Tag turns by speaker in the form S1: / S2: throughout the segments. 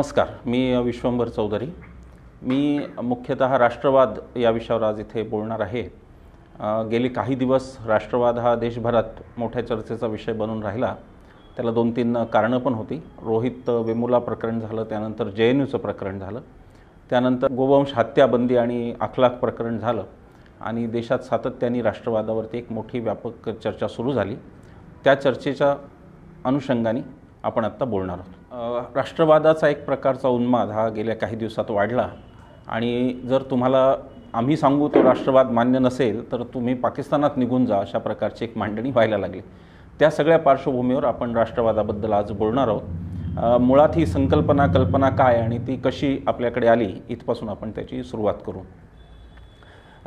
S1: नमस्कार मी विश्वंभर चौधरी मी मुख्यतः राष्ट्रवाद या विषयावर आज इथे बोलणार आहे गेले काही दिवस राष्ट्रवाद हा देशभरात मोठ्या चर्चेचा विषय बनून राहिला त्याला दोन तीन कारणं पण होती रोहित वेमुला प्रकरण झालं त्यानंतर जे एन यूचं प्रकरण झालं त्यानंतर गोवंश हत्याबंदी आणि अखलाक प्रकरण झालं आणि देशात सातत्याने राष्ट्रवादावरती एक मोठी व्यापक चर्चा सुरू झाली त्या चर्चेच्या अनुषंगाने आपण आत्ता बोलणार आहोत राष्ट्रवादाचा एक प्रकारचा उन्माद हा गेल्या काही दिवसात वाढला आणि जर तुम्हाला आम्ही सांगू तो राष्ट्रवाद मान्य नसेल तर तुम्ही पाकिस्तानात निघून जा अशा प्रकारची एक मांडणी व्हायला लागली त्या सगळ्या पार्श्वभूमीवर आपण राष्ट्रवादाबद्दल आज बोलणार आहोत मुळात ही संकल्पना कल्पना काय आणि ती कशी आपल्याकडे आली इथपासून आपण त्याची सुरुवात करू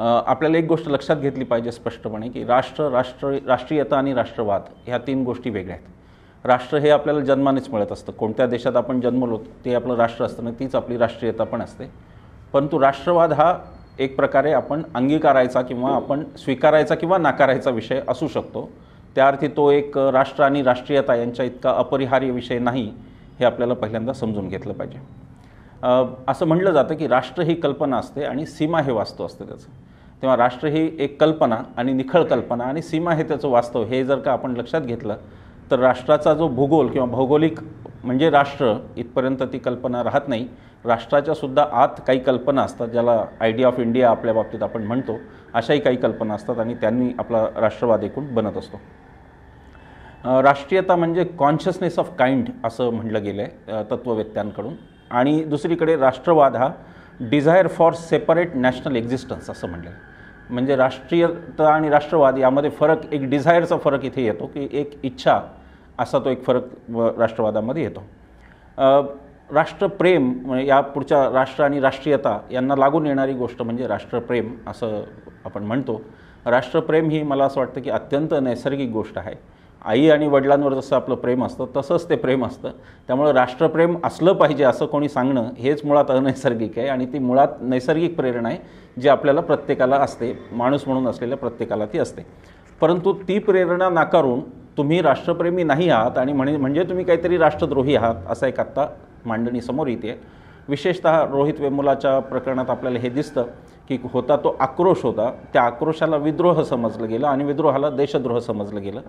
S1: आपल्याला एक गोष्ट लक्षात घेतली पाहिजे स्पष्टपणे की राष्ट्र राष्ट्र राष्ट्रीयता आणि राष्ट्रवाद ह्या तीन गोष्टी वेगळ्या आहेत राष्ट्र हे आपल्याला जन्मानेच मिळत असतं कोणत्या देशात आपण जन्मलो ते आपलं राष्ट्र असतं आणि तीच आपली राष्ट्रीयता पण असते परंतु राष्ट्रवाद हा एक प्रकारे आपण अंगीकारायचा किंवा आपण स्वीकारायचा किंवा नाकारायचा विषय असू शकतो त्या अर्थी तो एक राष्ट्र आणि राष्ट्रीयता यांच्या इतका अपरिहार्य विषय नाही हे आपल्याला पहिल्यांदा समजून घेतलं पाहिजे असं म्हटलं जातं की राष्ट्र ही कल्पना असते आणि सीमा हे वास्तव असते त्याचं तेव्हा राष्ट्र ही एक कल्पना आणि निखळ कल्पना आणि सीमा हे त्याचं वास्तव हे जर का आपण लक्षात घेतलं तर राष्ट्राचा जो भूगोल किंवा भौगोलिक म्हणजे राष्ट्र इथपर्यंत ती कल्पना राहत नाही राष्ट्राच्यासुद्धा आत काही कल्पना असतात ज्याला आयडिया ऑफ इंडिया आपल्या बाबतीत आपण म्हणतो अशाही काही कल्पना असतात आणि त्यांनी आपला राष्ट्रवाद एकूण बनत असतो राष्ट्रीयता म्हणजे कॉन्शियसनेस ऑफ काइंड असं म्हटलं गेलं आहे तत्त्ववेत्यांकडून आणि दुसरीकडे राष्ट्रवाद हा desire for separate national existence असं म्हणलं म्हणजे राष्ट्रीयता आणि राष्ट्रवाद यामध्ये फरक एक डिझायरचा फरक इथे येतो की एक इच्छा असा तो एक फरक राष्ट्रवादामध्ये येतो राष्ट्रप्रेम म्हणजे या पुढच्या राष्ट्र आणि राष्ट्रीयता यांना लागून येणारी गोष्ट म्हणजे राष्ट्रप्रेम असं आपण म्हणतो राष्ट्रप्रेम ही मला असं वाटतं की अत्यंत नैसर्गिक गोष्ट आहे आई आणि वडिलांवर जसं आपलं प्रेम असतं तसंच ते प्रेम असतं त्यामुळं राष्ट्रप्रेम असलं पाहिजे असं कोणी सांगणं हेच मुळात अनैसर्गिक आहे आणि ती मुळात नैसर्गिक प्रेरणा आहे जी आपल्याला प्रत्येकाला असते माणूस म्हणून असलेल्या प्रत्येकाला ती असते परंतु ती प्रेरणा नाकारून तुम्ही राष्ट्रप्रेमी नाही आहात आणि म्हणे म्हणजे तुम्ही काहीतरी राष्ट्रद्रोही आहात असा एक आत्ता समोर येते विशेषतः रोहित वेमुलाच्या प्रकरणात आपल्याला हे दिसतं की होता तो आक्रोश होता त्या आक्रोशाला विद्रोह समजलं गेलं आणि विद्रोहाला देशद्रोह समजलं गेलं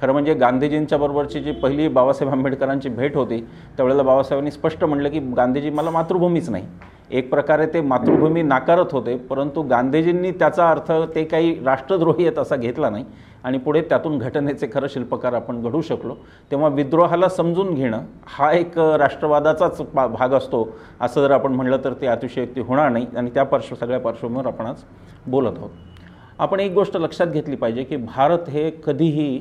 S1: खरं म्हणजे गांधीजींच्या बरोबरची जी पहिली बाबासाहेब आंबेडकरांची भेट होती त्यावेळेला बाबासाहेबांनी स्पष्ट म्हटलं की गांधीजी मला मातृभूमीच नाही एक प्रकारे ते मातृभूमी नाकारत होते परंतु गांधीजींनी त्याचा अर्थ ते काही राष्ट्रद्रोही आहेत असा घेतला नाही आणि पुढे त्यातून घटनेचे खरं शिल्पकार आपण घडू शकलो तेव्हा विद्रोहाला समजून घेणं हा एक राष्ट्रवादाचाच भाग असतो असं जर आपण म्हणलं तर ते अतिशयोक्ती होणार नाही आणि त्या पार्श्व सगळ्या पार्श्वभूमीवर आपण आज बोलत आहोत आपण एक गोष्ट लक्षात घेतली पाहिजे की भारत हे कधीही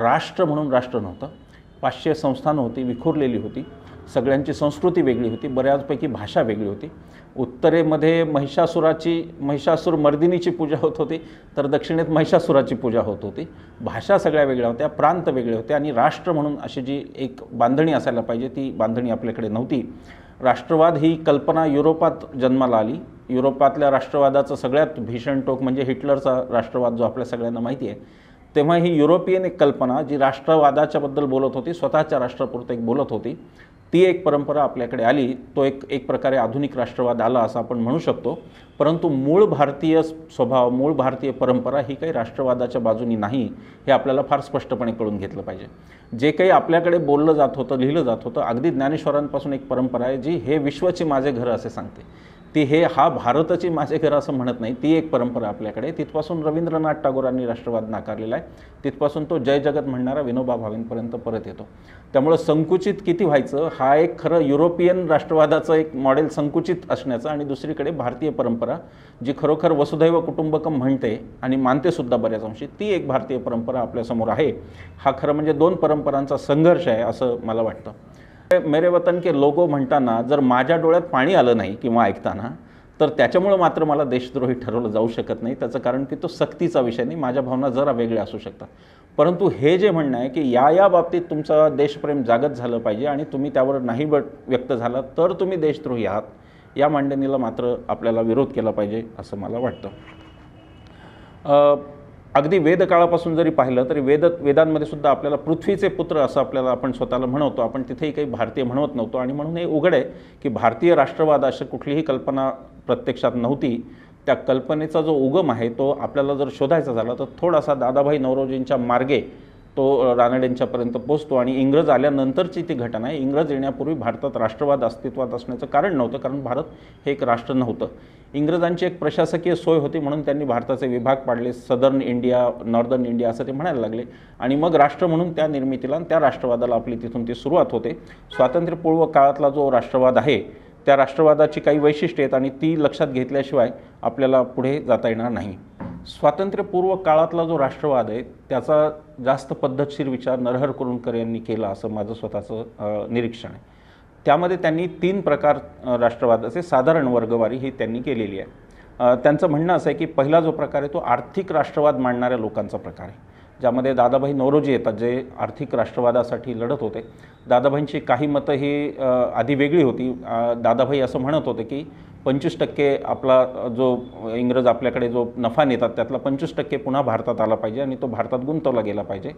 S1: राष्ट्र म्हणून राष्ट्र नव्हतं पाचशे संस्थानं होती विखुरलेली होती सगळ्यांची संस्कृती वेगळी होती बऱ्याचपैकी भाषा वेगळी होती उत्तरेमध्ये महिषासुराची महिषासूर मर्दिनीची पूजा होत होती तर दक्षिणेत महिषासुराची पूजा होत होती भाषा सगळ्या वेगळ्या होत्या प्रांत वेगळे होते आणि राष्ट्र म्हणून अशी जी एक बांधणी असायला पाहिजे ती बांधणी आपल्याकडे नव्हती राष्ट्रवाद ही कल्पना युरोपात जन्माला आली युरोपातल्या राष्ट्रवादाचं सगळ्यात भीषण टोक म्हणजे हिटलरचा राष्ट्रवाद जो आपल्या सगळ्यांना माहिती आहे तेव्हा ही युरोपियन एक कल्पना जी राष्ट्रवादाच्याबद्दल बोलत होती स्वतःच्या राष्ट्रापुरतं एक बोलत होती ती एक परंपरा आपल्याकडे आली तो एक एक प्रकारे आधुनिक राष्ट्रवाद आला असं आपण म्हणू शकतो परंतु मूळ भारतीय स्वभाव मूळ भारतीय परंपरा ही काही राष्ट्रवादाच्या बाजूनी नाही हे आपल्याला फार स्पष्टपणे कळून घेतलं पाहिजे जे काही आपल्याकडे बोललं जात होतं लिहिलं जात होतं अगदी ज्ञानेश्वरांपासून एक परंपरा आहे जी हे विश्वाचे माझे घर असे सांगते ती हे हा भारताची घरं असं म्हणत नाही ती एक परंपरा आपल्याकडे तिथपासून रवींद्रनाथ टागोरांनी राष्ट्रवाद नाकारलेला आहे तिथपासून तो जय जगत म्हणणारा विनोबा भावेंपर्यंत परत येतो त्यामुळं संकुचित किती व्हायचं हा एक खरं युरोपियन राष्ट्रवादाचं एक मॉडेल संकुचित असण्याचं आणि दुसरीकडे भारतीय परंपरा जी खरोखर वसुधैव कुटुंबकम म्हणते आणि मानतेसुद्धा बऱ्याच अंशी ती एक भारतीय परंपरा आपल्यासमोर आहे हा खरं म्हणजे दोन परंपरांचा संघर्ष आहे असं मला वाटतं मेरे वतन के लोगो म्हणताना जर माझ्या डोळ्यात पाणी आलं नाही किंवा ऐकताना तर त्याच्यामुळं मात्र मला देशद्रोही ठरवलं जाऊ शकत नाही त्याचं कारण की तो सक्तीचा विषय नाही माझ्या भावना जरा वेगळ्या असू शकतात परंतु हे जे म्हणणं आहे की या या बाबतीत तुमचं देशप्रेम जागत झालं पाहिजे आणि तुम्ही त्यावर नाही बट व्यक्त झाला तर तुम्ही देशद्रोही आहात या मांडणीला मात्र आपल्याला विरोध केला पाहिजे असं मला वाटतं अगदी वेदकाळापासून जरी पाहिलं तरी वेद वेदांमध्ये सुद्धा आपल्याला पृथ्वीचे पुत्र असं आपल्याला आपण स्वतःला म्हणवतो आपण तिथेही काही भारतीय म्हणवत नव्हतो आणि म्हणून हे उघड आहे की भारतीय राष्ट्रवाद अशी कुठलीही कल्पना प्रत्यक्षात नव्हती त्या कल्पनेचा जो उगम आहे तो आपल्याला जर शोधायचा झाला तर थोडासा दादाभाई नवरोजींच्या मार्गे तो रानडेंच्यापर्यंत पोचतो आणि इंग्रज आल्यानंतरची ती घटना आहे इंग्रज येण्यापूर्वी भारतात राष्ट्रवाद अस्तित्वात असण्याचं कारण नव्हतं कारण भारत हे एक राष्ट्र नव्हतं इंग्रजांची एक प्रशासकीय सोय होती म्हणून त्यांनी भारताचे विभाग पाडले सदर्न इंडिया नॉर्दर्न इंडिया असं ते म्हणायला लागले आणि मग राष्ट्र म्हणून त्या निर्मितीला त्या राष्ट्रवादाला आपली तिथून ती सुरुवात होते स्वातंत्र्यपूर्व काळातला जो राष्ट्रवाद आहे त्या राष्ट्रवादाची काही वैशिष्ट्ये आहेत आणि ती लक्षात घेतल्याशिवाय आपल्याला पुढे जाता येणार नाही स्वातंत्र्यपूर्व काळातला जो राष्ट्रवाद आहे त्याचा जास्त पद्धतशीर विचार नरहर कुरुंदकर यांनी केला असं माझं स्वतःचं निरीक्षण आहे त्यामध्ये त्यांनी तीन प्रकार राष्ट्रवादाचे साधारण वर्गवारी ही त्यांनी केलेली आहे त्यांचं म्हणणं असं आहे की पहिला जो प्रकार आहे तो आर्थिक राष्ट्रवाद मांडणाऱ्या लोकांचा प्रकार आहे ज्यामध्ये दादाभाई नौरोजी येतात जे आर्थिक राष्ट्रवादासाठी लढत होते दादाभाईंची काही मतं ही आधी वेगळी होती दादाभाई असं म्हणत होते की पंचवीस टक्के आपला जो इंग्रज आपल्याकडे जो नफा नेतात त्यातला पंचवीस टक्के पुन्हा भारतात आला पाहिजे आणि तो भारतात गुंतवला गेला पाहिजे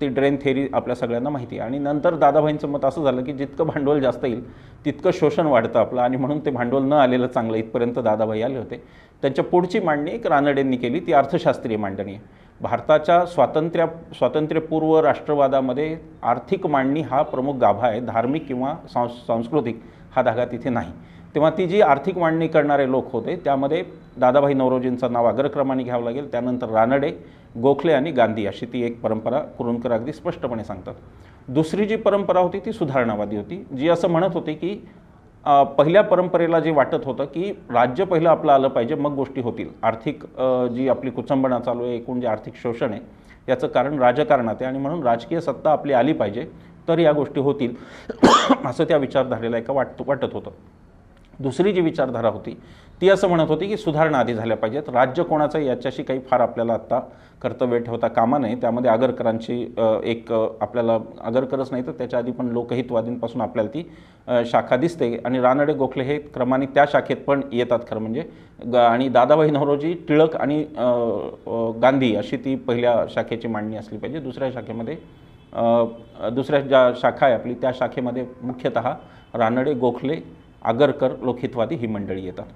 S1: ती ड्रेन थेरी आपल्या सगळ्यांना माहिती आहे आणि नंतर दादाभाईंचं मत असं झालं की जितकं भांडवल जास्त येईल तितकं शोषण वाढतं आपलं आणि म्हणून ते भांडवल न आलेलं चांगलं इथपर्यंत दादाभाई आले होते त्यांच्या पुढची मांडणी एक रानडेंनी केली ती अर्थशास्त्रीय मांडणी आहे भारताच्या स्वातंत्र्या स्वातंत्र्यपूर्व राष्ट्रवादामध्ये आर्थिक मांडणी हा प्रमुख गाभा आहे धार्मिक किंवा सांस्कृतिक हा धागा तिथे नाही तेव्हा ती जी आर्थिक मांडणी करणारे लोक होते त्यामध्ये दादाभाई नवरोजींचं नाव अग्रक्रमाने घ्यावं लागेल त्यानंतर रानडे गोखले आणि गांधी अशी ती एक परंपरा कुरुंदकर अगदी स्पष्टपणे सांगतात दुसरी जी परंपरा होती ती सुधारणावादी होती जी असं म्हणत होती की पहिल्या परंपरेला जे वाटत होतं की राज्य पहिलं आपलं आलं पाहिजे मग गोष्टी होतील आर्थिक जी आपली कुचंबणा चालू आहे एकूण जे आर्थिक शोषण आहे याचं कारण राजकारणात आहे आणि म्हणून राजकीय सत्ता आपली आली पाहिजे तर या गोष्टी होतील असं त्या विचारधारेला एका वाटत वाटत होतं दुसरी जी विचारधारा होती ती असं म्हणत होती की सुधारणा आधी झाल्या पाहिजेत राज्य कोणाचं याच्याशी काही फार आपल्याला आत्ता कर्तव्य ठेवता कामा नाही त्यामध्ये आगरकरांची एक आपल्याला आगरकरच नाही तर त्याच्या आधी पण लोकहितवादींपासून आपल्याला ती शाखा दिसते आणि रानडे गोखले हे क्रमाने त्या शाखेत पण येतात खरं म्हणजे आणि दादाभाई नवरोजी टिळक आणि गांधी अशी ती पहिल्या शाखेची मांडणी असली पाहिजे दुसऱ्या शाखेमध्ये दुसऱ्या ज्या शाखा आहे आपली त्या शाखेमध्ये मुख्यतः रानडे गोखले आगरकर लोकहितवादी ही मंडळी येतात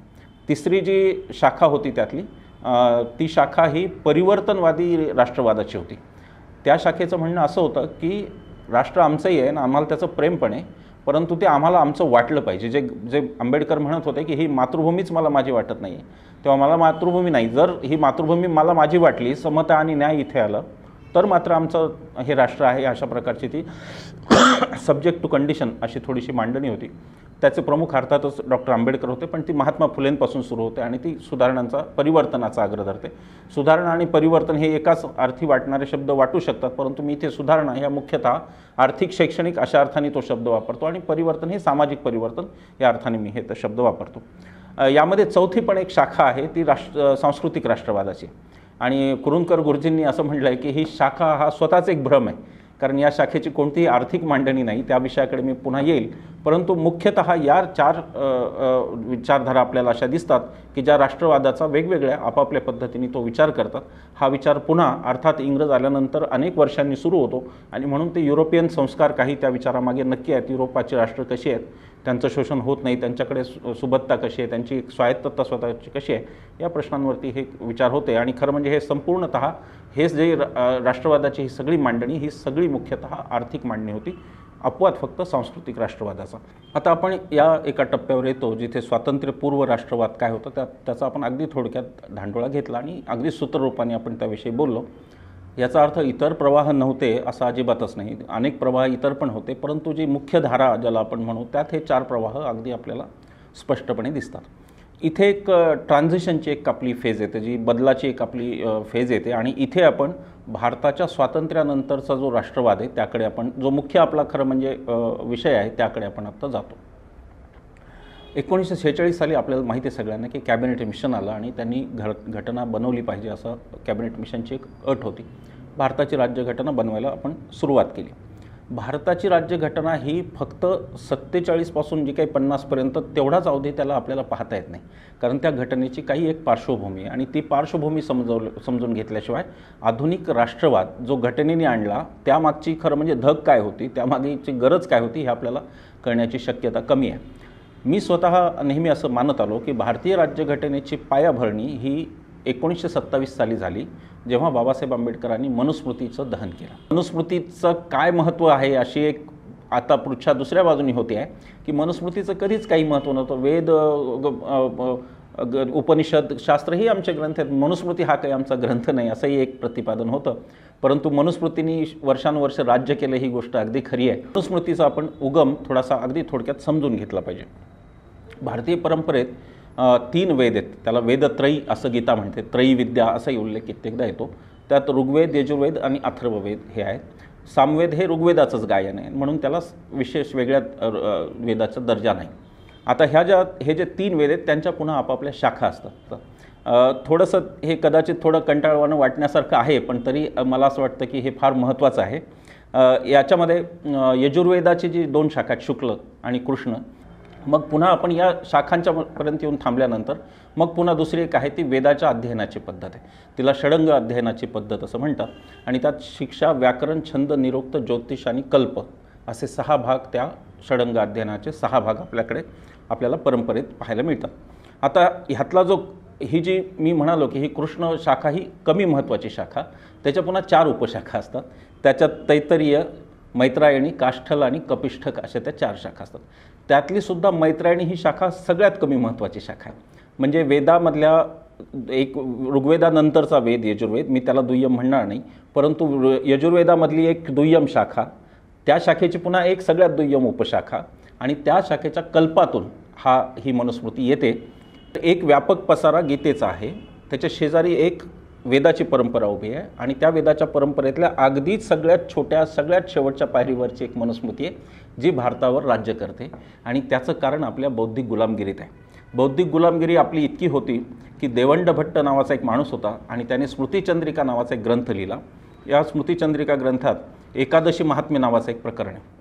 S1: तिसरी जी शाखा होती त्यातली ती शाखा ही परिवर्तनवादी राष्ट्रवादाची होती त्या शाखेचं म्हणणं असं होतं की राष्ट्र आमचंही आहे आणि आम्हाला त्याचं प्रेम पण आहे परंतु ते आम्हाला आमचं वाटलं पाहिजे जे जे आंबेडकर म्हणत होते की ही मातृभूमीच मला माझी वाटत नाही आहे तेव्हा मला मातृभूमी नाही जर ही मातृभूमी मला माझी वाटली समता आणि न्याय इथे आलं तर मात्र आमचं हे राष्ट्र आहे अशा प्रकारची ती सब्जेक्ट टू कंडिशन अशी थोडीशी मांडणी होती त्याचे प्रमुख अर्थातच डॉक्टर आंबेडकर होते पण ती महात्मा फुलेंपासून सुरू होते आणि ती सुधारणांचा परिवर्तनाचा आग्रह धरते सुधारणा आणि परिवर्तन हे एकाच अर्थी वाटणारे शब्द वाटू शकतात परंतु मी इथे सुधारणा ह्या मुख्यतः आर्थिक शैक्षणिक अशा अर्थाने तो शब्द वापरतो आणि परिवर्तन हे सामाजिक परिवर्तन या अर्थाने मी हे शब्द वापरतो यामध्ये चौथी पण एक शाखा आहे ती राष्ट्र सांस्कृतिक राष्ट्रवादाची आणि कुरुंदकर गुरुजींनी असं म्हटलं आहे की ही शाखा हा स्वतःच एक भ्रम आहे कारण या शाखेची कोणतीही आर्थिक मांडणी नाही त्या विषयाकडे मी पुन्हा येईल परंतु मुख्यतः या चार विचारधारा आपल्याला अशा दिसतात की ज्या राष्ट्रवादाचा वेगवेगळ्या आपापल्या पद्धतीने तो विचार करतात हा विचार पुन्हा अर्थात इंग्रज आल्यानंतर अनेक वर्षांनी सुरू होतो आणि म्हणून ते युरोपियन संस्कार काही त्या विचारामागे नक्की आहेत युरोपाची राष्ट्र कशी आहेत त्यांचं शोषण होत नाही त्यांच्याकडे सुबत्ता कशी आहे त्यांची स्वायत्तता स्वतःची कशी आहे या प्रश्नांवरती हे विचार होते आणि खरं म्हणजे हे संपूर्णतः हे जे राष्ट्रवादाची ही सगळी मांडणी ही सगळी मुख्यतः आर्थिक मांडणी होती अपवाद फक्त सांस्कृतिक राष्ट्रवादाचा आता आपण या एका टप्प्यावर येतो जिथे स्वातंत्र्यपूर्व राष्ट्रवाद काय होतं त्या त्याचा आपण अगदी थोडक्यात धांडोळा घेतला आणि अगदी सूत्ररूपाने आपण त्याविषयी बोललो याचा अर्थ इतर प्रवाह नव्हते असा अजिबातच नाही अनेक प्रवाह इतर पण होते परंतु जी मुख्य धारा ज्याला आपण म्हणू त्यात हे चार प्रवाह अगदी आपल्याला स्पष्टपणे दिसतात इथे एक ट्रान्झिशनची एक आपली फेज येते जी बदलाची एक आपली फेज येते आणि इथे आपण भारताच्या स्वातंत्र्यानंतरचा जो राष्ट्रवाद आहे त्याकडे आपण जो मुख्य आपला खरं म्हणजे विषय आहे त्याकडे आपण आत्ता जातो एकोणीसशे शेहेचाळीस साली आपल्याला माहिती आहे सगळ्यांना की कॅबिनेट मिशन आलं आणि त्यांनी घ घटना बनवली पाहिजे असं कॅबिनेट मिशनची एक अट होती भारताची राज्यघटना बनवायला आपण सुरुवात केली भारताची राज्यघटना ही फक्त सत्तेचाळीसपासून जी काही पन्नासपर्यंत तेवढाच अवधी त्याला आपल्याला पाहता येत नाही कारण त्या घटनेची काही एक पार्श्वभूमी आणि ती पार्श्वभूमी समजव समजून घेतल्याशिवाय आधुनिक राष्ट्रवाद जो घटनेने आणला त्यामागची खरं म्हणजे धग काय होती त्यामागेची गरज काय होती हे आपल्याला कळण्याची शक्यता कमी आहे मी स्वतः नेहमी असं मानत आलो की भारतीय राज्यघटनेची पायाभरणी ही एकोणीसशे सत्तावीस साली झाली जेव्हा बाबासाहेब आंबेडकरांनी मनुस्मृतीचं दहन केलं मनुस्मृतीचं काय महत्त्व आहे अशी एक आता पृच्छा दुसऱ्या बाजूनी होते आहे की मनुस्मृतीचं कधीच काही महत्त्व नव्हतं वेद उपनिषद शास्त्रही आमच्या ग्रंथ आहेत मनुस्मृती हा काही आमचा ग्रंथ नाही असंही एक प्रतिपादन होतं परंतु मनुस्मृतीने वर्षानुवर्ष राज्य केलं ही गोष्ट अगदी खरी आहे मनुस्मृतीचा आपण उगम थोडासा अगदी थोडक्यात समजून घेतला पाहिजे भारतीय परंपरेत तीन वेद आहेत त्याला वेदत्रयी असं गीता म्हणते त्रयी विद्या असाही उल्लेख कित्येकदा येतो त्यात ऋग्वेद यजुर्वेद आणि अथर्ववेद हे आहेत सामवेद हे ऋग्वेदाचंच गायन आहे म्हणून त्याला विशेष वेगळ्या वेदाचा दर्जा नाही आता ह्या ज्या हे जे तीन वेद आहेत त्यांच्या पुन्हा आपापल्या शाखा असतात थोडंसं हे कदाचित थोडं कंटाळवानं वाटण्यासारखं आहे पण तरी मला असं वाटतं की हे फार महत्त्वाचं आहे याच्यामध्ये यजुर्वेदाची जी दोन शाखा आहेत शुक्ल आणि कृष्ण मग पुन्हा आपण या शाखांच्या पर्यंत येऊन थांबल्यानंतर मग पुन्हा दुसरी एक आहे ती वेदाच्या अध्ययनाची पद्धत आहे तिला षडंग अध्ययनाची पद्धत असं म्हणतात आणि त्यात शिक्षा व्याकरण छंद निरोक्त ज्योतिष आणि कल्प असे सहा भाग त्या षडंग अध्ययनाचे सहा भाग आपल्याकडे आपल्याला परंपरेत पाहायला मिळतात आता ह्यातला जो ही जी मी म्हणालो की ही कृष्ण शाखा ही कमी महत्त्वाची शाखा त्याच्या पुन्हा चार उपशाखा असतात त्याच्यात तैतरीय मैत्रायणी काष्ठल आणि कपिष्ठक अशा त्या चार शाखा असतात त्यातली सुद्धा मैत्रायणी ही शाखा सगळ्यात कमी महत्त्वाची शाखा आहे म्हणजे वेदामधल्या एक ऋग्वेदानंतरचा वेद यजुर्वेद मी त्याला दुय्यम म्हणणार नाही परंतु यजुर्वेदामधली एक दुय्यम शाखा त्या शाखेची पुन्हा एक सगळ्यात दुय्यम उपशाखा आणि त्या शाखेच्या कल्पातून हा ही मनुस्मृती येते एक व्यापक पसारा गीतेचा आहे त्याच्या शेजारी एक वेदाची परंपरा उभी आहे आणि त्या वेदाच्या परंपरेतल्या अगदीच सगळ्यात छोट्या सगळ्यात शेवटच्या पायरीवरची एक मनुस्मृती आहे जी भारतावर राज्य करते आणि त्याचं कारण आपल्या बौद्धिक गुलामगिरीत आहे बौद्धिक गुलामगिरी आपली इतकी होती की देवंड भट्ट नावाचा एक माणूस होता आणि त्याने स्मृतिचंद्रिका नावाचा एक ग्रंथ लिहिला या स्मृतिचंद्रिका ग्रंथात एकादशी महात्म्य नावाचं एक प्रकरण आहे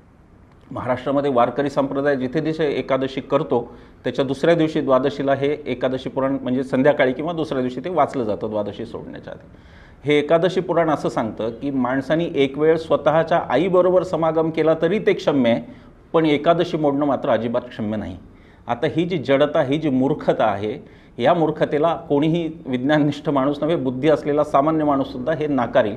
S1: महाराष्ट्रामध्ये वारकरी संप्रदाय जिथे जिथे एकादशी करतो त्याच्या दुसऱ्या दिवशी द्वादशीला हे एकादशी पुराण म्हणजे संध्याकाळी किंवा दुसऱ्या दिवशी ते वाचलं जातं द्वादशी सोडण्याच्या आधी हे एकादशी पुराण असं सांगतं की माणसाने एक वेळ स्वतःच्या आईबरोबर समागम केला तरी ते क्षम्य आहे पण एकादशी मोडणं मात्र अजिबात क्षम्य नाही आता ही जी जडता ही जी मूर्खता आहे या मूर्खतेला कोणीही विज्ञाननिष्ठ माणूस नव्हे बुद्धी असलेला सामान्य माणूससुद्धा हे नाकारेल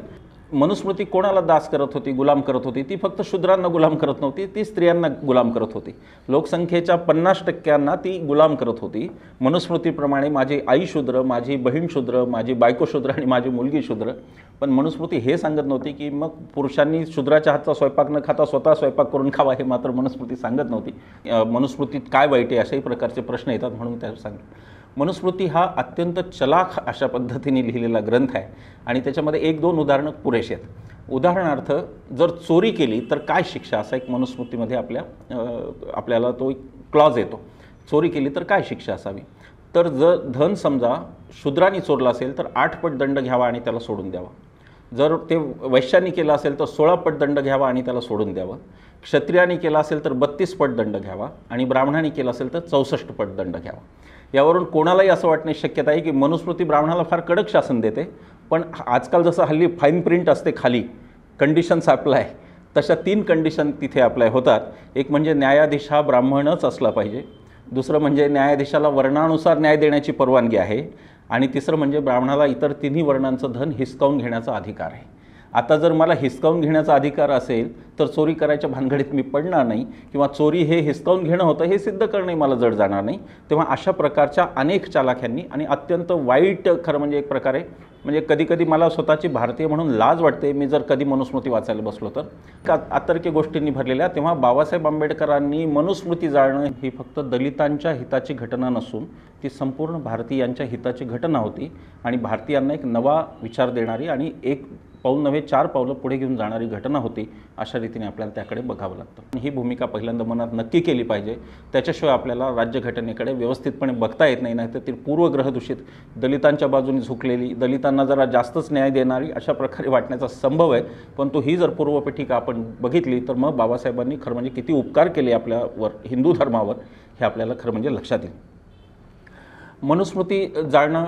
S1: मनुस्मृती कोणाला दास करत होती गुलाम करत होती ती फक्त शूद्रांना गुलाम करत नव्हती ती स्त्रियांना गुलाम करत होती लोकसंख्येच्या पन्नास टक्क्यांना ती गुलाम करत होती मनुस्मृतीप्रमाणे माझी आई शूद्र माझी बहीण शूद्र माझी बायको शूद्र आणि माझी मुलगी शूद्र पण मनुस्मृती हे सांगत नव्हती की मग पुरुषांनी शूद्राच्या हातचा स्वयंपाक न खाता स्वतः स्वयंपाक करून खावा हे मात्र मनुस्मृती सांगत नव्हती मनुस्मृतीत काय वाईट आहे अशाही प्रकारचे प्रश्न येतात म्हणून त्या सांगितलं मनुस्मृती हा अत्यंत चलाख अशा पद्धतीने लिहिलेला ग्रंथ आहे आणि त्याच्यामध्ये एक दोन उदाहरणं पुरेशी आहेत उदाहरणार्थ जर चोरी केली तर काय शिक्षा असा एक मनुस्मृतीमध्ये आपल्या आपल्याला तो एक क्लॉज येतो चोरी केली तर काय शिक्षा असावी तर जर धन समजा शुद्राने चोरला असेल तर आठ पट दंड घ्यावा आणि त्याला सोडून द्यावा जर ते वैश्याने केलं असेल तर सोळा पट दंड घ्यावा आणि त्याला सोडून द्यावं क्षत्रियाने केला असेल तर बत्तीस पट दंड घ्यावा आणि ब्राह्मणाने केला असेल तर चौसष्ट पट दंड घ्यावा यावरून कोणालाही असं वाटण्याची शक्यता आहे की मनुस्मृती ब्राह्मणाला फार कडक शासन देते पण आजकाल जसं हल्ली फाईन प्रिंट असते खाली कंडिशन्स अप्लाय तशा तीन कंडिशन तिथे अप्लाय होतात एक म्हणजे न्यायाधीश हा ब्राह्मणच असला पाहिजे दुसरं म्हणजे न्यायाधीशाला वर्णानुसार न्याय देण्याची परवानगी आहे आणि तिसरं म्हणजे ब्राह्मणाला इतर तिन्ही वर्णांचं धन हिसकावून घेण्याचा अधिकार आहे आता जर मला हिसकावून घेण्याचा अधिकार असेल तर चोरी करायच्या भानगडीत मी पडणार नाही किंवा चोरी हे हिसकावून घेणं होतं हे सिद्ध करणे मला जड जाणार नाही तेव्हा अशा प्रकारच्या अनेक चालाख्यांनी आणि अत्यंत वाईट खरं म्हणजे एक प्रकारे म्हणजे कधीकधी मला स्वतःची भारतीय म्हणून लाज वाटते मी जर कधी मनुस्मृती वाचायला बसलो तर का आतर्के गोष्टींनी भरलेल्या तेव्हा बाबासाहेब आंबेडकरांनी मनुस्मृती जाळणं ही फक्त दलितांच्या हिताची घटना नसून ती संपूर्ण भारतीयांच्या हिताची घटना होती आणि भारतीयांना एक नवा विचार देणारी आणि एक पाऊल नव्हे चार पावलं पुढे घेऊन जाणारी घटना होती अशा रीतीने आपल्याला त्याकडे बघावं लागतं ही भूमिका पहिल्यांदा मनात नक्की केली पाहिजे त्याच्याशिवाय आपल्याला राज्यघटनेकडे व्यवस्थितपणे बघता येत नाही नाही तर ती पूर्वग्रहदूषित दलितांच्या बाजूने झुकलेली दलितांना त्यांना जरा जास्तच न्याय देणारी अशा प्रकारे वाटण्याचा संभव आहे पण ही जर पूर्वपेठिका आपण बघितली तर मग बाबासाहेबांनी खरं म्हणजे किती उपकार केले आपल्यावर हिंदू धर्मावर हे आपल्याला खरं म्हणजे लक्षात येईल मनुस्मृती जाळणं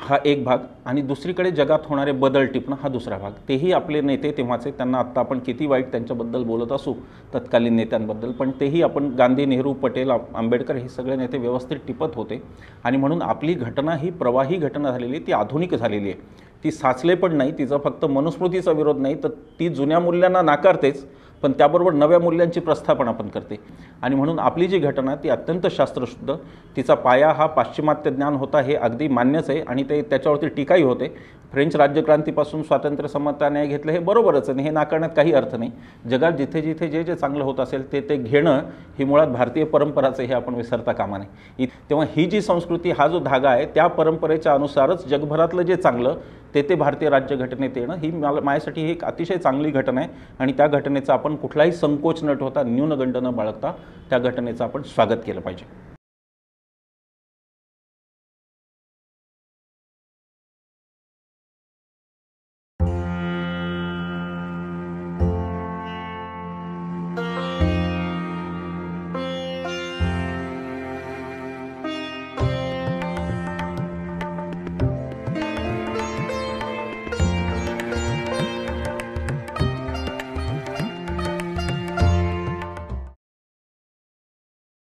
S1: हा एक भाग आणि दुसरीकडे जगात होणारे बदल टिपणं हा दुसरा भाग तेही आपले नेते तेव्हाचे त्यांना आत्ता आपण किती वाईट त्यांच्याबद्दल बोलत असू तत्कालीन नेत्यांबद्दल पण तेही आपण गांधी नेहरू पटेल आंबेडकर हे सगळे नेते व्यवस्थित टिपत होते आणि म्हणून आपली घटना ही प्रवाही घटना झालेली ती आधुनिक झालेली आहे ती साचले पण नाही तिचा फक्त मनुस्मृतीचा विरोध नाही तर ती जुन्या मूल्यांना नाकारतेच पण त्याबरोबर नव्या मूल्यांची प्रस्थापना आपण करते आणि म्हणून आपली जी घटना ती अत्यंत शास्त्रशुद्ध तिचा पाया हा पाश्चिमात्य ज्ञान होता हे अगदी मान्यच आहे आणि ते त्याच्यावरती टीकाही होते फ्रेंच राज्यक्रांतीपासून स्वातंत्र्य समता न्याय घेतलं हे बरोबरच आणि हे नाकारण्यात काही अर्थ नाही जगात जिथे जिथे जे जे चांगलं होत असेल ते ते घेणं ही मुळात भारतीय परंपराचं हे आपण विसरता कामा नाही तेव्हा ही जी संस्कृती हा जो धागा आहे त्या परंपरेच्या अनुसारच जगभरातलं जे चांगलं ते ते भारतीय राज्यघटनेत येणं ही मला माझ्यासाठी ही एक अतिशय चांगली घटना आहे आणि त्या घटनेचा आपण आपण कुठलाही संकोच न ठेवता न्यूनगंड न बाळगता त्या घटनेचं आपण स्वागत केलं पाहिजे